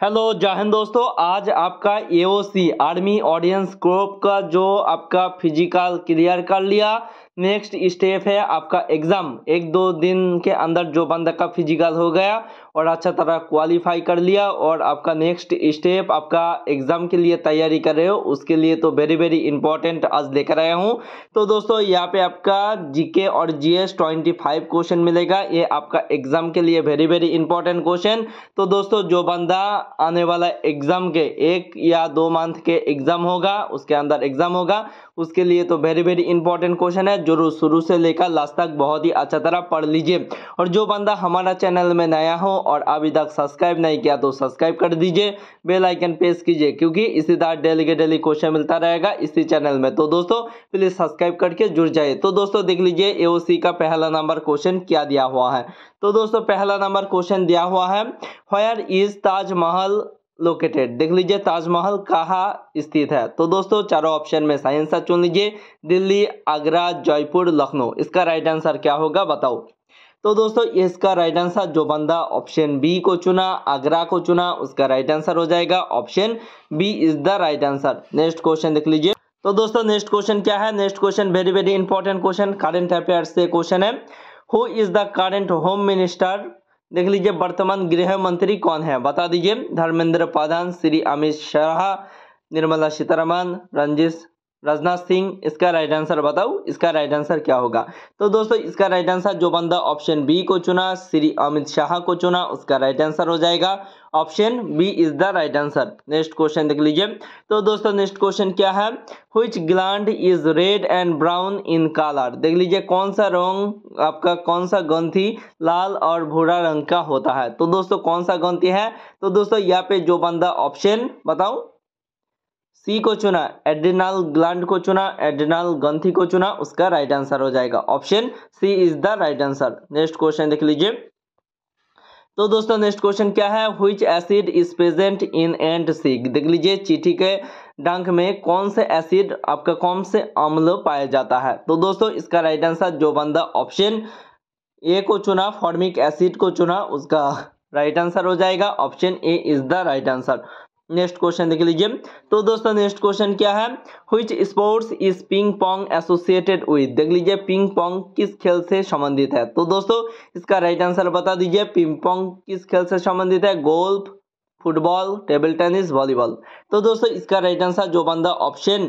hello जय दोस्तों आज आपका एओसी आर्मी ऑडियंस ग्रुप का जो आपका फिजिकल क्लियर कर लिया नेक्स्ट स्टेप है आपका एग्ज़ाम एक दो दिन के अंदर जो बंदा का फिजिकल हो गया और अच्छा तरह क्वालिफाई कर लिया और आपका नेक्स्ट स्टेप आपका एग्ज़ाम के लिए तैयारी कर रहे हो उसके लिए तो वेरी वेरी इंपॉर्टेंट आज लेकर आया हूँ तो दोस्तों यहाँ पे आपका जीके और जीएस ट्वेंटी फाइव क्वेश्चन मिलेगा ये आपका एग्ज़ाम के लिए वेरी वेरी इंपॉर्टेंट क्वेश्चन तो दोस्तों जो बंदा आने वाला एग्ज़ाम के एक या दो मंथ के एग्ज़ाम होगा उसके अंदर एग्ज़ाम होगा उसके लिए तो वेरी वेरी इंपॉर्टेंट क्वेश्चन है जो शुरू से लेकर लास्ट तक बहुत ही अच्छा तरह पढ़ लीजिए और जो बंदा हमारा चैनल में नया हो और अभी तक सब्सक्राइब नहीं किया तो सब्सक्राइब कर दीजिए बेल आइकन प्रेस कीजिए क्योंकि इसी तरह डेली के डेली क्वेश्चन मिलता रहेगा इसी चैनल में तो दोस्तों प्लीज सब्सक्राइब करके जुड़ जाइए तो दोस्तों देख लीजिए ए का पहला नंबर क्वेश्चन क्या दिया हुआ है तो दोस्तों पहला नंबर क्वेश्चन दिया हुआ है वेयर इज ताजमहल लोकेटेड देख लीजिए ताजमहल कहाँ स्थित है तो दोस्तों चारों ऑप्शन में साइंस सा चुन लीजिए दिल्ली आगरा जयपुर लखनऊ इसका राइट आंसर क्या होगा बताओ तो दोस्तों इसका राइट आंसर जो बंदा ऑप्शन बी को चुना आगरा को चुना उसका राइट आंसर हो जाएगा option B is the right answer next question देख लीजिए तो दोस्तों नेक्स्ट क्वेश्चन क्या है next question very very important question current affair से क्वेश्चन है who is the current home minister देख लीजिए वर्तमान गृह मंत्री कौन है बता दीजिए धर्मेंद्र प्रधान श्री अमित शाह निर्मला सीतारमन रंजीत राजनाथ सिंह इसका राइट आंसर बताओ इसका राइट आंसर क्या होगा तो दोस्तों इसका राइट आंसर जो बंदा ऑप्शन बी को चुना श्री अमित शाह को चुना उसका राइट आंसर हो जाएगा option B is the right answer next question देख लीजिए तो दोस्तों नेक्स्ट क्वेश्चन क्या है which gland is red and brown in colour देख लीजिए कौन सा रंग आपका कौन सा गंथी लाल और भूरा रंग का होता है तो दोस्तों कौन सा गंथी है तो दोस्तों यहाँ पे जो बंदा ऑप्शन बताओ सी को चुना एड्रिनल ग्लैंड को चुना एड्रिनल गंथी को चुना उसका राइट आंसर हो जाएगा option C is the right answer next question देख लीजिए तो दोस्तों नेक्स्ट क्वेश्चन क्या है which acid is present in ant sting देख लीजिए चीठी के डंक में कौन से एसिड आपका कौन से अम्ल पाया जाता है तो दोस्तों इसका राइट आंसर जो बंदा ऑप्शन ए को चुना फॉर्मिक एसिड को चुना उसका राइट आंसर हो जाएगा option A is the right answer next question देख लीजिए तो दोस्तों नेक्स्ट क्वेश्चन क्या है which sports is ping pong associated with देख लीजिए पिंग पोंग किस खेल से संबंधित है तो दोस्तों इसका राइट आंसर बता दीजिए पिंग पोंग किस खेल से संबंधित है golf football table tennis volleyball तो दोस्तों इसका राइट आंसर जो बंदा ऑप्शन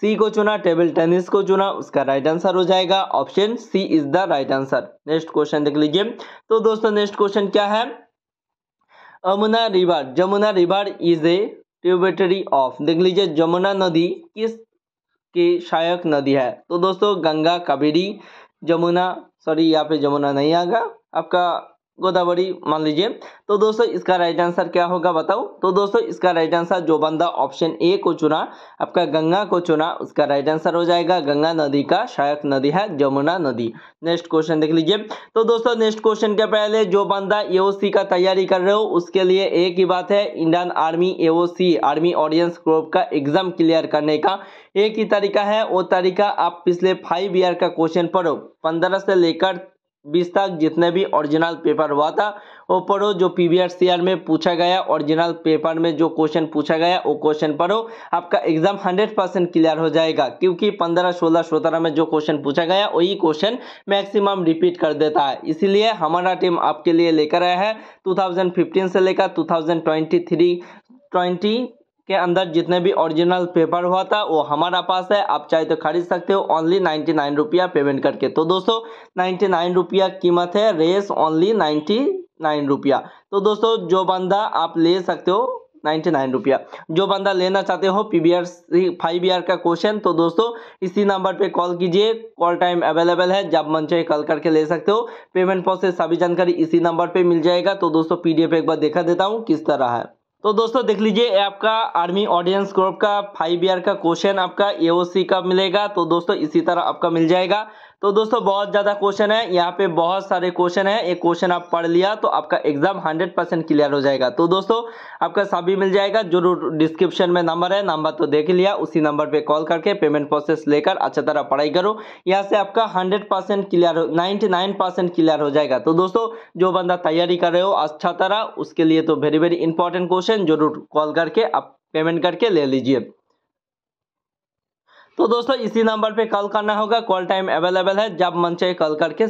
सी को चुना टेबल टेनिस को चुना उसका राइट आंसर हो जाएगा option C is the right answer next question देख लीजिए तो दोस्तों नेक्स्ट क्वेश्चन क्या है अमुना river Jamuna river is a tributary of देख लीजिए जमुना नदी किस के सहायक नदी है तो दोस्तों गंगा कावेरी जमुना सॉरी यहाँ पे जमुना नहीं आगा आपका गोदावरी मान लीजिए तो दोस्तों इसका राइट आंसर क्या होगा बताओ तो दोस्तों इसका राइट आंसर जो बंदा ऑप्शन ए को चुना आपका गंगा को चुना उसका राइट आंसर हो जाएगा गंगा नदी का शायक नदी है जमुना नदी नेक्स्ट क्वेश्चन देख लीजिए तो दोस्तों नेक्स्ट क्वेश्चन के पहले जो बंदा ए का तैयारी कर रहे हो उसके लिए एक ही बात है Indian army A army audience group का एग्जाम क्लियर करने का एक ही तरीका है वो तरीका आप पिछले फाइव ईयर का क्वेश्चन पढ़ो पंद्रह से लेकर बीस तक जितने भी ओरिजिनल पेपर हुआ था वो पढ़ो जो पी वी में पूछा गया ओरिजिनल पेपर में जो क्वेश्चन पूछा गया वो क्वेश्चन पढ़ो आपका एग्जाम हंड्रेड परसेंट क्लियर हो जाएगा क्योंकि पंद्रह सोलह सत्रह में जो क्वेश्चन पूछा गया वही क्वेश्चन मैक्सिमम रिपीट कर देता है इसीलिए हमारा टीम आपके लिए लेकर आया है टू से लेकर टू 20 के अंदर जितने भी ओरिजिनल पेपर हुआ था वो हमारा पास है आप चाहे तो खरीद सकते हो ओनली नाइन्टी नाइन रुपया पेमेंट करके तो दोस्तों नाइन्टी नाइन रुपया कीमत है रेस ओनली नाइन्टी नाइन रुपया तो दोस्तों जो बंदा आप ले सकते हो नाइन्टी नाइन रुपया जो बंदा लेना चाहते हो P B R five year का क्वेश्चन तो दोस्तों इसी नंबर पे कॉल कीजिए कॉल टाइम अवेलेबल है जब मन चाहे कॉल करके ले सकते हो पेमेंट प्रोसेस सभी जानकारी इसी नंबर पे मिल जाएगा तो दोस्तों पीडीएफ एक बार देखा देता हूँ किस तरह है तो दोस्तों देख लीजिए आपका आर्मी ऑडियंस ग्रुप का फाइव ईयर का क्वेश्चन आपका एओसी का मिलेगा तो दोस्तों इसी तरह आपका मिल जाएगा तो दोस्तों बहुत ज़्यादा क्वेश्चन है यहाँ पे बहुत सारे क्वेश्चन है एक क्वेश्चन आप पढ़ लिया तो आपका एग्जाम 100 परसेंट क्लियर हो जाएगा तो दोस्तों आपका सभी मिल जाएगा जो डिस्क्रिप्शन में नंबर है नंबर तो देख लिया उसी नंबर पर पे कॉल करके पेमेंट प्रोसेस लेकर अच्छा तरह पढ़ाई करो यहाँ से आपका हंड्रेड परसेंट क्लियर हो नाइन्टी क्लियर हो जाएगा तो दोस्तों जो बंदा तैयारी कर रहे हो अच्छा तरह उसके लिए तो वेरी वेरी इंपॉर्टेंट क्वेश्चन जरूर कॉल करके आप पेमेंट करके ले लीजिए तो दोस्तों इसी नंबर पे कॉल करना होगा कॉल टाइम अवेलेबल है जब मन चाहे कॉल करके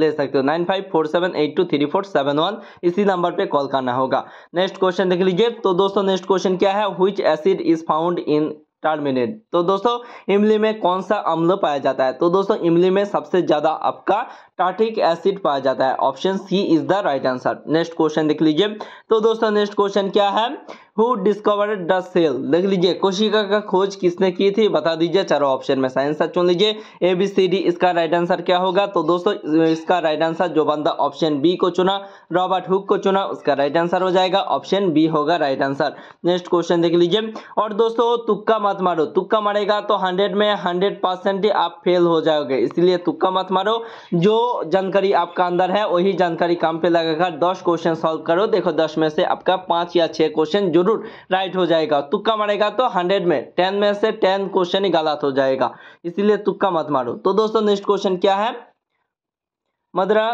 ले सकते हो nine five four seven eight two three four seven one इसी नंबर पे कॉल करना होगा नेक्स्ट क्वेश्चन देख लीजिए तो दोस्तों नेक्स्ट क्वेश्चन क्या है which acid is found in tamarind तो दोस्तों इमली में कौन सा अम्ल पाया जाता है तो दोस्तों इमली में सबसे ज्यादा आपका टार्टिक एसिड पाया जाता है option C is the right answer next question देख लीजिए तो दोस्तों नेक्स्ट क्वेश्चन क्या है हु डिस्कवर्ड द सेल देख लीजिए कोशिका का खोज किसने की थी बता दीजिए चारों ऑप्शन में साइंस चुन लीजिए ए बी सी डी इसका राइट आंसर क्या होगा तो दोस्तों इसका राइट आंसर जो बंदा ऑप्शन बी को चुना रॉबर्ट हुक को चुना उसका राइट आंसर हो जाएगा ऑप्शन बी होगा राइट आंसर नेक्स्ट क्वेश्चन देख लीजिए और दोस्तों तुक्का मत मारो तुक्का मारेगा तो हंड्रेड में हंड्रेड परसेंट आप फेल हो जाओगे इसलिए तुक्का मत मारो जो जानकारी आपका अंदर है वही जानकारी काम पे लगाकर दस क्वेश्चन सॉल्व करो देखो दस में से आपका पांच या छह क्वेश्चन जो जरूर राइट हो जाएगा तुक्का मारेगा तो हंड्रेड में टेन में से टेन क्वेश्चन ही गलत हो जाएगा इसीलिए तुक्का मत मारो तो दोस्तों नेक्स्ट क्वेश्चन क्या है Modhera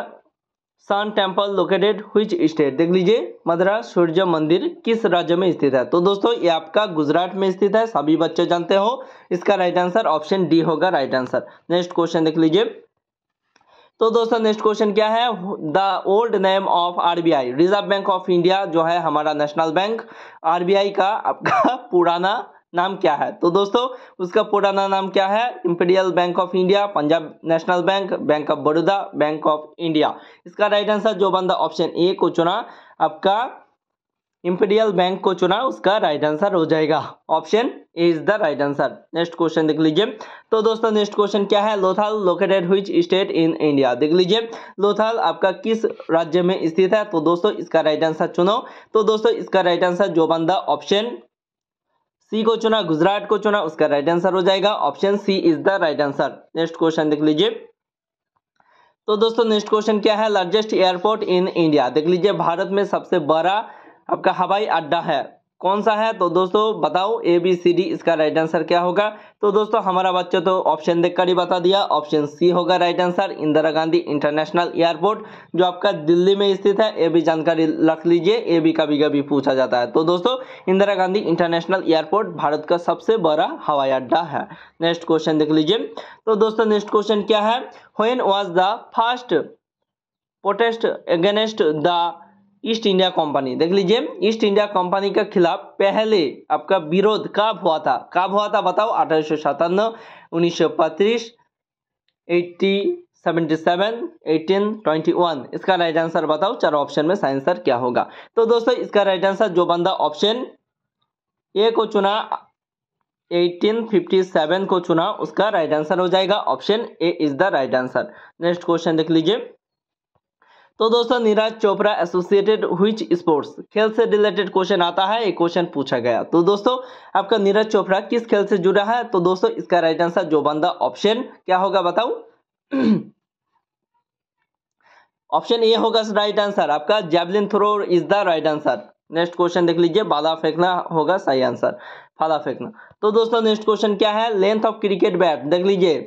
sun temple located which state देख लीजिए मदरा सूर्य मंदिर किस राज्य में स्थित है तो दोस्तों ये आपका गुजरात में स्थित है सभी बच्चे जानते हो इसका राइट आंसर ऑप्शन डी होगा राइट आंसर नेक्स्ट क्वेश्चन देख लीजिए तो दोस्तों नेक्स्ट क्वेश्चन क्या है the old name of RBI reserve bank of India जो है हमारा नेशनल बैंक आरबीआई का आपका पुराना नाम क्या है तो दोस्तों उसका पुराना नाम क्या है imperial bank of India Punjab national bank bank of Baroda bank of India इसका राइट आंसर जो बंदा ऑप्शन ए को चुना आपका इंपीरियल बैंक को चुना उसका राइट आंसर हो जाएगा option is the right answer next question देख लीजिए तो दोस्तों नेक्स्ट क्वेश्चन क्या है Lothal located which state in India देख लीजिए लोथल आपका किस राज्य में स्थित है तो दोस्तों इसका राइट आंसर चुनो तो दोस्तों इसका राइट आंसर जो बंदा ऑप्शन सी को चुना गुजरात को चुना उसका राइट आंसर हो जाएगा option C is the right answer next question देख लीजिए तो दोस्तों नेक्स्ट क्वेश्चन क्या है लार्जेस्ट एयरपोर्ट इन इंडिया देख लीजिए भारत में सबसे बड़ा आपका हवाई अड्डा है कौन सा है तो दोस्तों बताओ ए बी सी डी इसका राइट आंसर क्या होगा तो दोस्तों हमारा बच्चा तो ऑप्शन देखकर ही बता दिया ऑप्शन सी होगा right answer Indira Gandhi international airport जो आपका दिल्ली में स्थित है ए भी जानकारी रख लीजिए ए भी कभी कभी पूछा जाता है तो दोस्तों इंदिरा गांधी इंटरनेशनल एयरपोर्ट भारत का सबसे बड़ा हवाई अड्डा है नेक्स्ट क्वेश्चन देख लीजिए तो दोस्तों नेक्स्ट क्वेश्चन क्या है when was the first protest against the East India company देख लीजिए ईस्ट इंडिया कंपनी के खिलाफ पहले आपका विरोध कब हुआ था कब हुआ था बताओ अठारह सौ सतानवे उन्नीस सौ पैंतीस इसका राइट आंसर बताओ चार ऑप्शन में साइंसर आंसर क्या होगा तो दोस्तों इसका राइट आंसर जो बंदा ऑप्शन ए को चुना 1857 को चुना उसका राइट आंसर हो जाएगा option A is the right answer next question देख लीजिए तो दोस्तों Neeraj Chopra associated which sports खेल से रिलेटेड क्वेश्चन आता है एक क्वेश्चन पूछा गया तो दोस्तों आपका नीरज चोपड़ा किस खेल से जुड़ा है तो दोस्तों इसका राइट आंसर जो बंदा ऑप्शन क्या होगा बताऊ ऑप्शन ए होगा राइट आंसर आपका javelin throw is the right answer next question देख लीजिए बाला फेंकना होगा सही आंसर फाला फेंकना तो दोस्तों नेक्स्ट क्वेश्चन क्या है लेंथ ऑफ क्रिकेट बैट देख लीजिए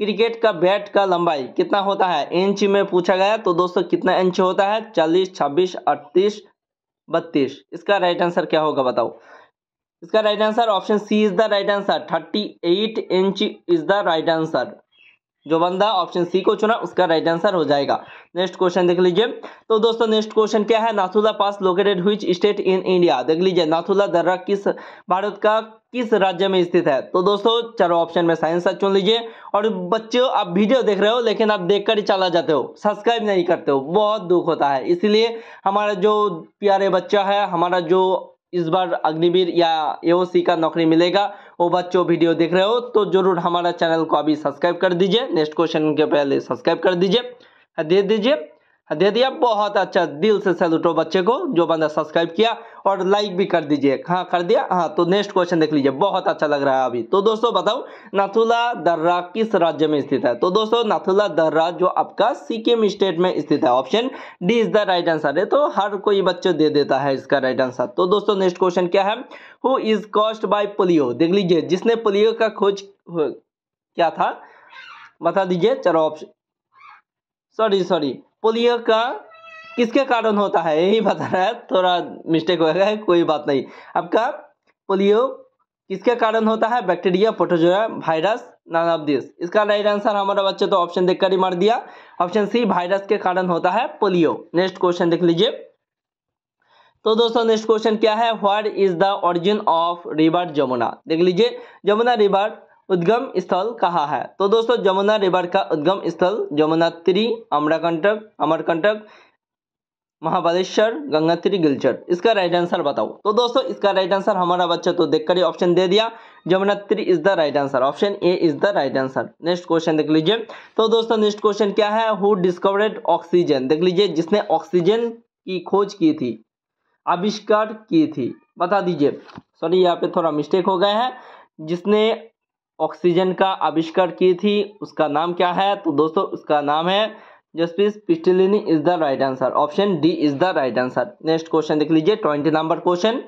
क्रिकेट का बैट का लंबाई कितना होता है इंच में पूछा गया तो दोस्तों कितना इंच होता है चालीस छब्बीस अड़तीस बत्तीस इसका राइट आंसर क्या होगा बताओ इसका right answer option C is the right answer thirty eight inch is the right answer जो बंदा ऑप्शन सी को चुना उसका राइट आंसर हो जाएगा नेक्स्ट क्वेश्चन देख लीजिए तो दोस्तों नेक्स्ट क्वेश्चन क्या है Nathula pass located which state in India देख लीजिए नाथुला दर्रा किस भारत का किस राज्य में स्थित है तो दोस्तों चलो ऑप्शन में साइंस चुन लीजिए और बच्चों आप वीडियो देख रहे हो लेकिन आप देख ही चला जाते हो सब्सक्राइब नहीं करते हो बहुत दुख होता है इसीलिए हमारा जो प्यारे बच्चा है हमारा जो इस बार अग्निवीर या एओसी का नौकरी मिलेगा वो बच्चों वीडियो देख रहे हो तो जरूर हमारा चैनल को अभी सब्सक्राइब कर दीजिए नेक्स्ट क्वेश्चन के पहले सब्सक्राइब कर दीजिए दे दीजिए दे दिया बहुत अच्छा दिल से सैल्यूट हो बच्चे को जो बंदा सब्सक्राइब किया और लाइक भी कर दीजिए हाँ कर दिया हाँ तो नेक्स्ट क्वेश्चन देख लीजिए बहुत अच्छा लग रहा है अभी तो दोस्तों बताओ नाथुला दर्रा किस राज्य में स्थित है तो दोस्तों नाथुला दर्रा जो आपका सिक्किम स्टेट में स्थित है option D is the right answer है तो हर कोई बच्चे दे देता है इसका राइट आंसर तो दोस्तों नेक्स्ट क्वेश्चन क्या है who is caused by polio देख लीजिए जिसने पोलियो का खोज क्या था बता दीजिए चलो ऑप्शन सॉरी सॉरी पोलियो का किसके कारण होता है यही बता रहा है थोड़ा मिस्टेक हो गया है कोई बात नहीं आपका पोलियो किसके कारण होता है bacteria protozoa virus none of this इसका राइट आंसर हमारा बच्चे तो ऑप्शन देखकर ही मार दिया ऑप्शन सी वायरस के कारण होता है पोलियो नेक्स्ट क्वेश्चन देख लीजिए तो दोस्तों नेक्स्ट क्वेश्चन क्या है what is the origin of river Jamuna देख लीजिए जमुना रिवर उद्गम स्थल कहा है तो दोस्तों जमुना रिवर का उद्गम स्थल जमुनात्री अमराकंटक अमरकंटक महाबलेश्वर गंगात्री गिलचर इसका राइट आंसर बताओ तो दोस्तों इसका राइट आंसर हमारा बच्चा तो देखकर ही ऑप्शन दे दिया Jamunotri is the right answer option A is the right answer next question देख लीजिए तो दोस्तों नेक्स्ट क्वेश्चन क्या है हु डिस्कवर्ड ऑक्सीजन देख लीजिए जिसने ऑक्सीजन की खोज की थी आविष्कार की थी बता दीजिए सॉरी यहाँ पे थोड़ा मिस्टेक हो गया है जिसने ऑक्सीजन का आविष्कार की थी उसका नाम क्या है तो दोस्तों उसका नाम है जस्टिस पिस्टलिनी is the right answer option D is the right answer next question देख लीजिए ट्वेंटी नंबर क्वेश्चन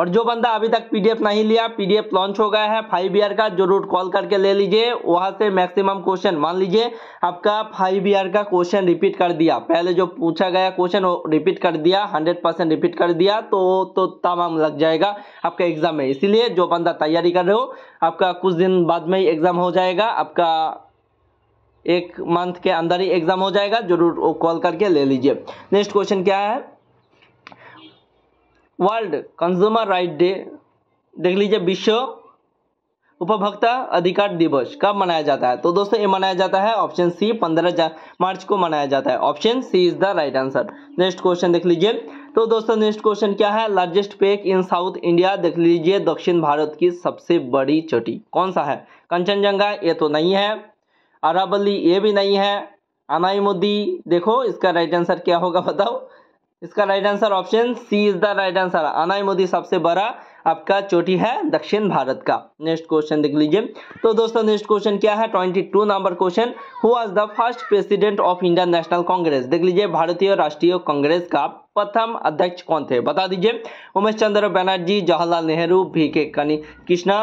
और जो बंदा अभी तक पीडीएफ नहीं लिया पीडीएफ लॉन्च हो गया है फाइव ईयर का जरूर कॉल करके ले लीजिए वहां से मैक्सिमम क्वेश्चन मान लीजिए आपका फाइव ईयर का क्वेश्चन रिपीट कर दिया पहले जो पूछा गया क्वेश्चन रिपीट कर दिया हंड्रेड परसेंट रिपीट कर दिया तो तो तमाम लग जाएगा आपका एग्जाम में इसीलिए जो बंदा तैयारी कर रहे हो आपका कुछ दिन बाद में ही एग्जाम हो जाएगा आपका एक मंथ के अंदर ही एग्जाम हो जाएगा जरूर कॉल करके ले लीजिए नेक्स्ट क्वेश्चन क्या है वर्ल्ड कंज्यूमर राइट डे देख लीजिए विश्व उपभोक्ता अधिकार दिवस कब मनाया जाता है तो दोस्तों ये मनाया जाता है ऑप्शन सी पंद्रह मार्च को मनाया जाता है option C is the right answer next question देख लीजिए तो दोस्तों नेक्स्ट क्वेश्चन क्या है largest peak in south India देख लीजिए दक्षिण भारत की सबसे बड़ी चोटी कौन सा है कंचनजंगा ये तो नहीं है अरावली ये भी नहीं है अनाईमुद्दी देखो इसका राइट आंसर क्या होगा बताओ इसका right answer option C is the right answer Anai Mudi सबसे बड़ा आपका चोटी है दक्षिण भारत का नेक्स्ट क्वेश्चन देख लीजिए तो दोस्तों नेक्स्ट क्वेश्चन क्या है twenty two number question who was the first president of Indian national Congress देख लीजिए भारतीय राष्ट्रीय कांग्रेस का प्रथम अध्यक्ष कौन थे बता दीजिए उमेश चंद्र बनर्जी जवाहरलाल नेहरू वी के कृष्णा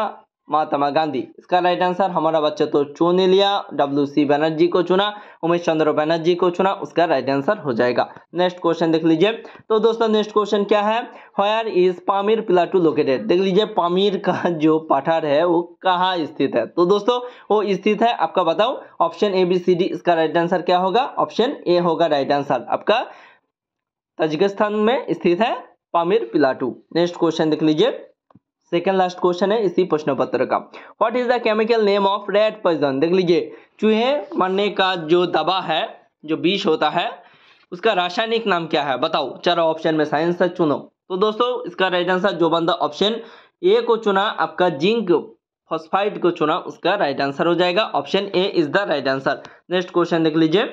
महात्मा गांधी इसका राइट आंसर हमारा बच्चा तो चुन लिया डब्ल्यू सी बनर्जी को चुना उमेश चंद्र बनर्जी को चुना उसका राइट आंसर हो जाएगा नेक्स्ट क्वेश्चन देख लीजिए तो दोस्तों नेक्स्ट क्वेश्चन क्या है where is Pamir plateau located देख लीजिए पामीर का जो पठार है वो कहाँ स्थित है तो दोस्तों वो स्थित है आपका बताओ option A B C D इसका राइट आंसर क्या होगा ऑप्शन ए होगा राइट आंसर आपका तजगिस्तान में स्थित है पामीर प्लाटू नेक्स्ट क्वेश्चन देख लीजिए सेकेंड लास्ट क्वेश्चन है इसी प्रश्न पत्र का what is the chemical name of rat poison देख लीजिए चूहे मरने का जो दबा है जो बीज होता है उसका रासायनिक नाम क्या है बताओ चलो ऑप्शन में साइंस से चुनो तो दोस्तों इसका राइट आंसर जो बंदा ऑप्शन ए को चुना आपका जिंक फॉस्फाइड को चुना उसका राइट आंसर हो जाएगा option A is the right answer next question देख लीजिए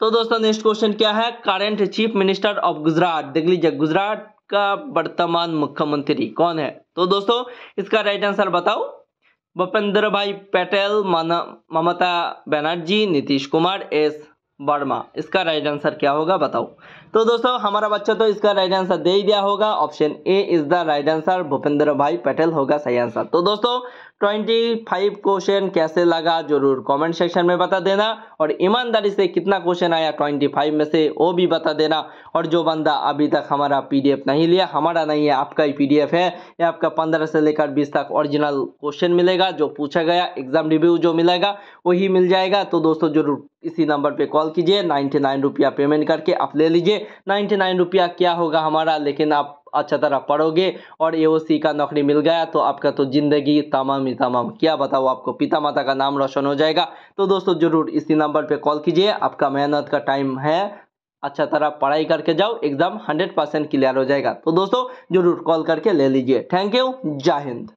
तो दोस्तों नेक्स्ट क्वेश्चन क्या है current chief minister of Gujarat देख लीजिए गुजरात का वर्तमान मुख्यमंत्री कौन है तो दोस्तों इसका राइट आंसर बताओ भूपेंद्र भाई पटेल ममता बनर्जी नीतीश कुमार एस वर्मा इसका राइट आंसर क्या होगा बताओ तो दोस्तों हमारा बच्चा तो इसका राइट आंसर दे ही दिया होगा option A is the right answer Bhupendra bhai Patel होगा सही आंसर तो दोस्तों 25 क्वेश्चन कैसे लगा जरूर कमेंट सेक्शन में बता देना और ईमानदारी से कितना क्वेश्चन आया 25 में से वो भी बता देना और जो बंदा अभी तक हमारा पीडीएफ नहीं लिया हमारा नहीं है आपका ही पीडीएफ है ये आपका 15 से लेकर 20 तक ओरिजिनल क्वेश्चन मिलेगा जो पूछा गया एग्जाम रिव्यू जो मिलेगा वही मिल जाएगा तो दोस्तों जरूर इसी नंबर पे कॉल कीजिए नाइन्टी नाइन रुपया पेमेंट करके आप ले लीजिए नाइन्टी नाइन रुपया क्या होगा हमारा लेकिन आप अच्छा तरह पढ़ोगे और ए का नौकरी मिल गया तो आपका तो ज़िंदगी तमाम ही तमाम क्या बताओ आपको पिता माता का नाम रोशन हो जाएगा तो दोस्तों ज़रूर इसी नंबर पर कॉल कीजिए आपका मेहनत का टाइम है अच्छा तरह पढ़ाई करके जाओ एग्ज़ाम हंड्रेड परसेंट क्लियर हो जाएगा तो दोस्तों ज़रूर कॉल करके ले लीजिए थैंक यू जय हिंद